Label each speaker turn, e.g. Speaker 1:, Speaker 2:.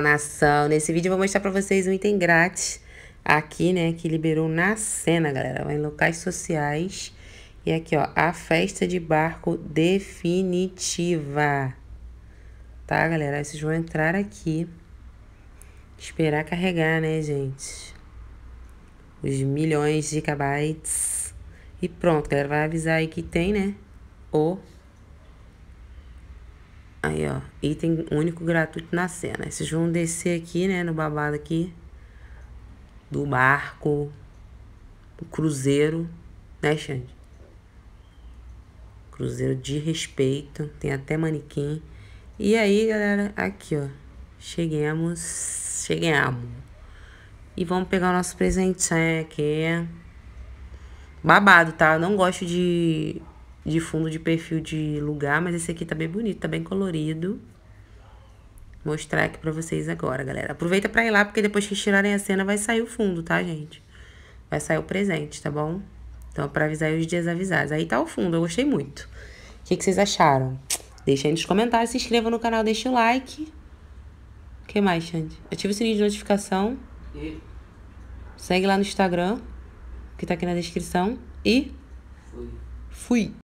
Speaker 1: nação! Nesse vídeo eu vou mostrar para vocês um item grátis aqui, né? Que liberou na cena, galera. em locais sociais. E aqui, ó, a festa de barco definitiva. Tá, galera? Vocês vão entrar aqui. Esperar carregar, né, gente? Os milhões de gigabytes. E pronto, galera. Vai avisar aí que tem, né? O Aí, ó, item único gratuito na cena. Aí, vocês vão descer aqui, né, no babado aqui. Do barco. Do cruzeiro. Né, Xande? Cruzeiro de respeito. Tem até manequim. E aí, galera, aqui, ó. Cheguemos. Cheguemos. E vamos pegar o nosso presente aqui. É? Babado, tá? Eu não gosto de de fundo de perfil de lugar, mas esse aqui tá bem bonito, tá bem colorido. Vou mostrar aqui pra vocês agora, galera. Aproveita pra ir lá, porque depois que tirarem a cena vai sair o fundo, tá, gente? Vai sair o presente, tá bom? Então, é pra avisar os dias avisados. Aí tá o fundo, eu gostei muito. O que, que vocês acharam? Deixa aí nos comentários, se inscreva no canal, deixa o like. O que mais, Xande? Ativa o sininho de notificação. E... Segue lá no Instagram, que tá aqui na descrição. E... Fui. Fui.